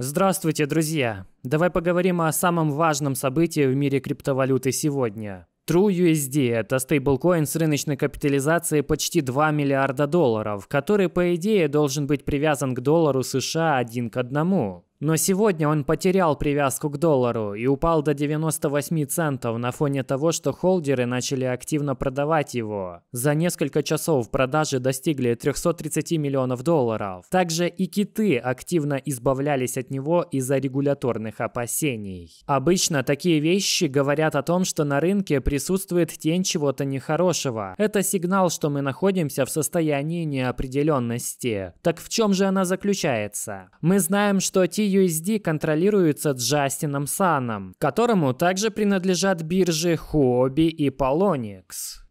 Здравствуйте, друзья! Давай поговорим о самом важном событии в мире криптовалюты сегодня. TrueUSD – это стейблкоин с рыночной капитализацией почти 2 миллиарда долларов, который, по идее, должен быть привязан к доллару США один к одному. Но сегодня он потерял привязку к доллару и упал до 98 центов на фоне того, что холдеры начали активно продавать его. За несколько часов продажи достигли 330 миллионов долларов. Также и киты активно избавлялись от него из-за регуляторных опасений. Обычно такие вещи говорят о том, что на рынке присутствует тень чего-то нехорошего. Это сигнал, что мы находимся в состоянии неопределенности. Так в чем же она заключается? Мы знаем, что те BUSD контролируется Джастином Саном, которому также принадлежат биржи Huobi и Polonix.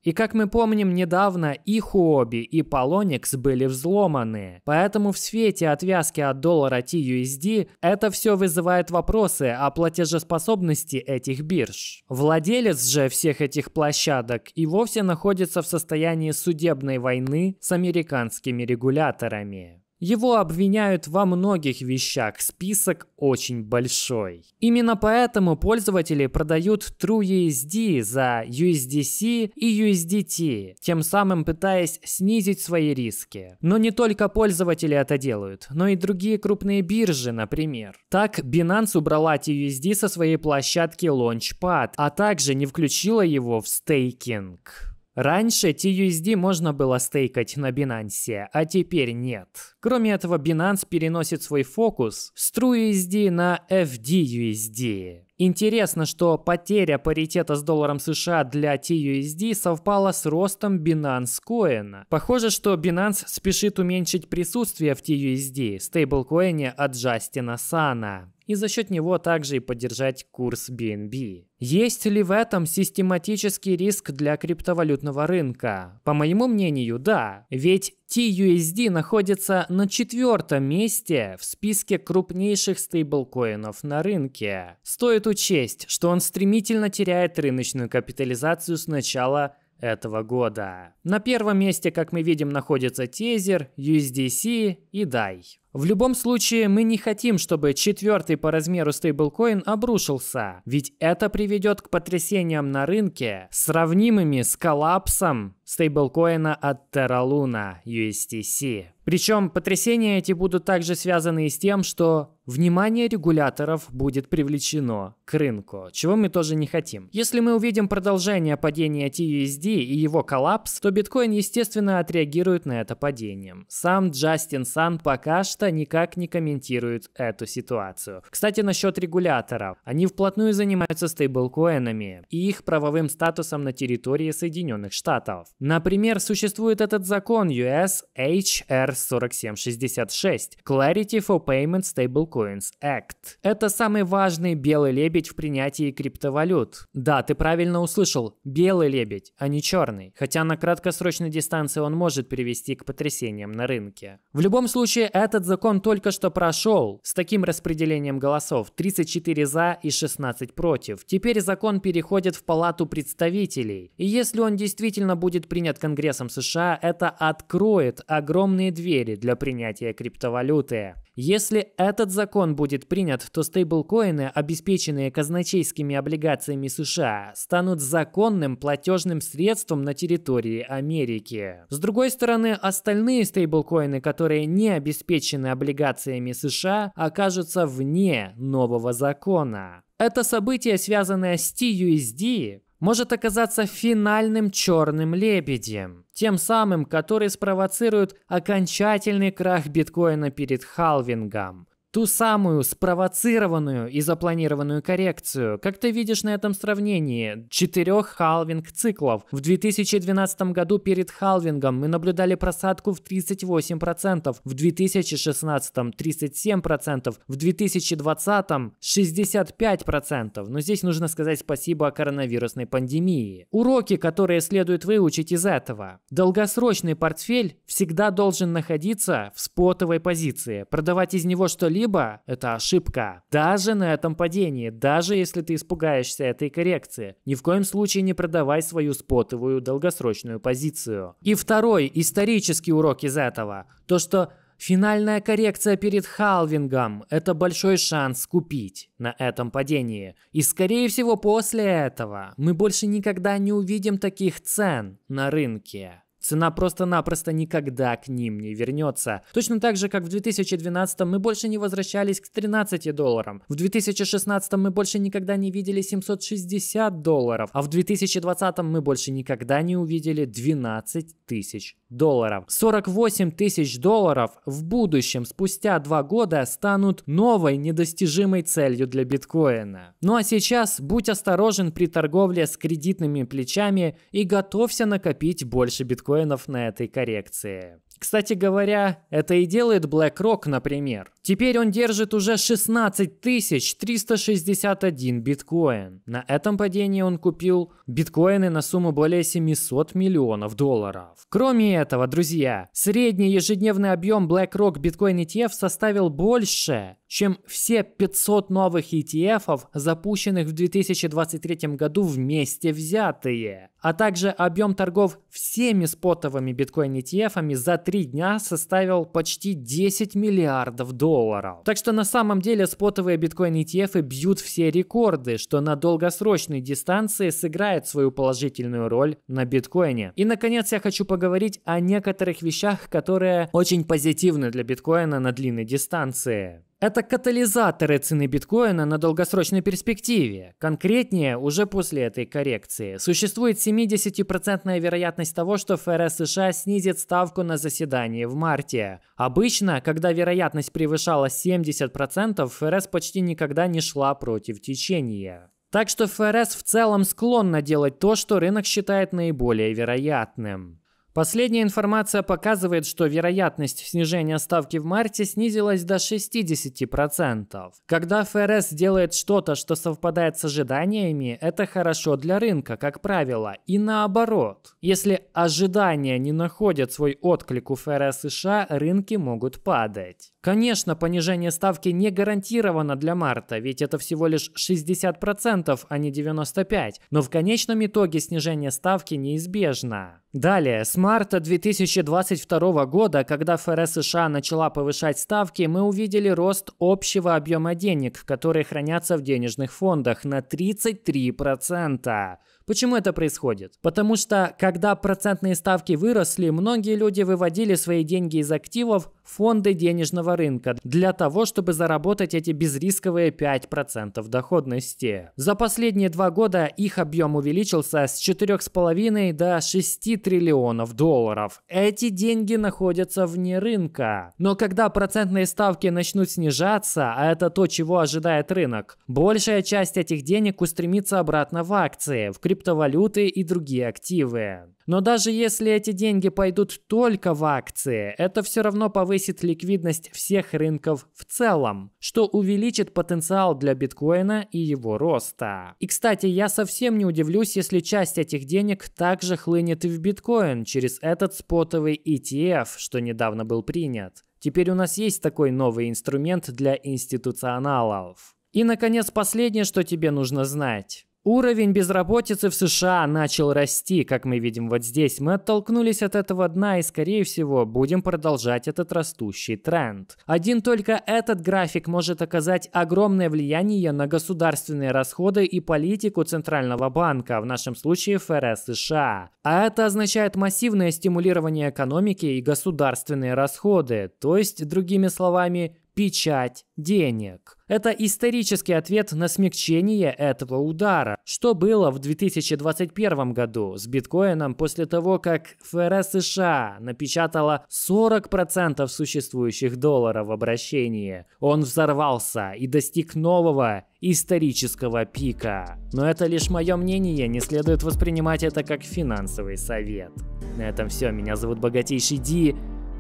И как мы помним, недавно и Huobi, и Polonix были взломаны. Поэтому в свете отвязки от доллара TUSD это все вызывает вопросы о платежеспособности этих бирж. Владелец же всех этих площадок и вовсе находится в состоянии судебной войны с американскими регуляторами. Его обвиняют во многих вещах, список очень большой. Именно поэтому пользователи продают TrueUSD за USDC и USDT, тем самым пытаясь снизить свои риски. Но не только пользователи это делают, но и другие крупные биржи, например. Так, Binance убрала TUSD со своей площадки Launchpad, а также не включила его в стейкинг. Раньше TUSD можно было стейкать на Binance, а теперь нет. Кроме этого, Binance переносит свой фокус с TrueUSD на FDUSD. Интересно, что потеря паритета с долларом США для TUSD совпала с ростом Binance Coin. Похоже, что Binance спешит уменьшить присутствие в TUSD, стейблкоине от Джастина Сана и за счет него также и поддержать курс BNB. Есть ли в этом систематический риск для криптовалютного рынка? По моему мнению, да. Ведь TUSD находится на четвертом месте в списке крупнейших стейблкоинов на рынке. Стоит учесть, что он стремительно теряет рыночную капитализацию с начала этого года. На первом месте, как мы видим, находится Тезер, USDC и DAI. В любом случае, мы не хотим, чтобы четвертый по размеру стейблкоин обрушился, ведь это приведет к потрясениям на рынке, сравнимыми с коллапсом стейблкоина от Terra Luna USTC. Причем потрясения эти будут также связаны и с тем, что внимание регуляторов будет привлечено к рынку, чего мы тоже не хотим. Если мы увидим продолжение падения TUSD и его коллапс, то биткоин, естественно, отреагирует на это падением. Сам Джастин Сан пока что никак не комментирует эту ситуацию. Кстати, насчет регуляторов. Они вплотную занимаются стейблкоинами и их правовым статусом на территории Соединенных Штатов. Например, существует этот закон US HR 4766 Clarity for Payment Stablecoins Act. Это самый важный белый лебедь в принятии криптовалют. Да, ты правильно услышал, белый лебедь, а не черный. Хотя на краткосрочной дистанции он может привести к потрясениям на рынке. В любом случае, этот закон только что прошел с таким распределением голосов 34 за и 16 против. Теперь закон переходит в палату представителей. И если он действительно будет принят Конгрессом США, это откроет огромные двери для принятия криптовалюты. Если этот закон будет принят, то стейблкоины, обеспеченные казначейскими облигациями США, станут законным платежным средством на территории Америки. С другой стороны, остальные стейблкоины, которые не обеспечены облигациями США, окажутся вне нового закона. Это событие, связанное с TUSD, может оказаться финальным черным лебедем, тем самым, который спровоцирует окончательный крах биткоина перед халвингом ту самую спровоцированную и запланированную коррекцию, как ты видишь на этом сравнении, четырех халвинг-циклов. В 2012 году перед халвингом мы наблюдали просадку в 38%, в 2016 37%, в 2020 65%. Но здесь нужно сказать спасибо коронавирусной пандемии. Уроки, которые следует выучить из этого. Долгосрочный портфель всегда должен находиться в спотовой позиции. Продавать из него что-либо либо это ошибка. Даже на этом падении, даже если ты испугаешься этой коррекции, ни в коем случае не продавай свою спотовую долгосрочную позицию. И второй исторический урок из этого, то что Финальная коррекция перед халвингом – это большой шанс купить на этом падении. И скорее всего после этого мы больше никогда не увидим таких цен на рынке. Цена просто-напросто никогда к ним не вернется. Точно так же, как в 2012 мы больше не возвращались к 13 долларам. В 2016 мы больше никогда не видели 760 долларов. А в 2020 мы больше никогда не увидели 12 тысяч долларов. 48 тысяч долларов в будущем, спустя два года, станут новой недостижимой целью для биткоина. Ну а сейчас будь осторожен при торговле с кредитными плечами и готовься накопить больше биткоина биткоинов на этой коррекции. Кстати говоря, это и делает BlackRock, например. Теперь он держит уже 16 361 биткоин. На этом падении он купил биткоины на сумму более 700 миллионов долларов. Кроме этого, друзья, средний ежедневный объем BlackRock Bitcoin ETF составил больше, чем все 500 новых ETF, запущенных в 2023 году вместе взятые, а также объем торгов всеми спотовыми биткоин ETF за три дня составил почти 10 миллиардов долларов. Так что на самом деле спотовые биткоин ETF бьют все рекорды, что на долгосрочной дистанции сыграет свою положительную роль на биткоине. И наконец я хочу поговорить о некоторых вещах, которые очень позитивны для биткоина на длинной дистанции. Это катализаторы цены биткоина на долгосрочной перспективе. Конкретнее, уже после этой коррекции существует 70% вероятность того, что ФРС США снизит ставку на заседании в марте. Обычно, когда вероятность превышала 70%, ФРС почти никогда не шла против течения. Так что ФРС в целом склонна делать то, что рынок считает наиболее вероятным. Последняя информация показывает, что вероятность снижения ставки в марте снизилась до 60%. Когда ФРС делает что-то, что совпадает с ожиданиями, это хорошо для рынка, как правило, и наоборот. Если ожидания не находят свой отклик у ФРС США, рынки могут падать. Конечно, понижение ставки не гарантировано для марта, ведь это всего лишь 60%, а не 95%, но в конечном итоге снижение ставки неизбежно. Далее, смотрим марта 2022 года, когда ФРС США начала повышать ставки, мы увидели рост общего объема денег, которые хранятся в денежных фондах на 33%. Почему это происходит? Потому что, когда процентные ставки выросли, многие люди выводили свои деньги из активов в фонды денежного рынка для того, чтобы заработать эти безрисковые 5% доходности. За последние два года их объем увеличился с 4,5 до 6 триллионов долларов. Эти деньги находятся вне рынка. Но когда процентные ставки начнут снижаться, а это то, чего ожидает рынок, большая часть этих денег устремится обратно в акции, в криптовалюту криптовалюты и другие активы. Но даже если эти деньги пойдут только в акции, это все равно повысит ликвидность всех рынков в целом, что увеличит потенциал для биткоина и его роста. И, кстати, я совсем не удивлюсь, если часть этих денег также хлынет и в биткоин через этот спотовый ETF, что недавно был принят. Теперь у нас есть такой новый инструмент для институционалов. И, наконец, последнее, что тебе нужно знать. Уровень безработицы в США начал расти, как мы видим вот здесь. Мы оттолкнулись от этого дна и, скорее всего, будем продолжать этот растущий тренд. Один только этот график может оказать огромное влияние на государственные расходы и политику Центрального банка, в нашем случае ФРС США. А это означает массивное стимулирование экономики и государственные расходы, то есть, другими словами, печать денег. Это исторический ответ на смягчение этого удара, что было в 2021 году с биткоином после того, как ФРС США напечатала 40% существующих долларов в обращении. Он взорвался и достиг нового исторического пика. Но это лишь мое мнение, не следует воспринимать это как финансовый совет. На этом все, меня зовут Богатейший Ди,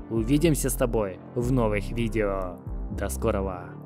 увидимся с тобой в новых видео. До скорого!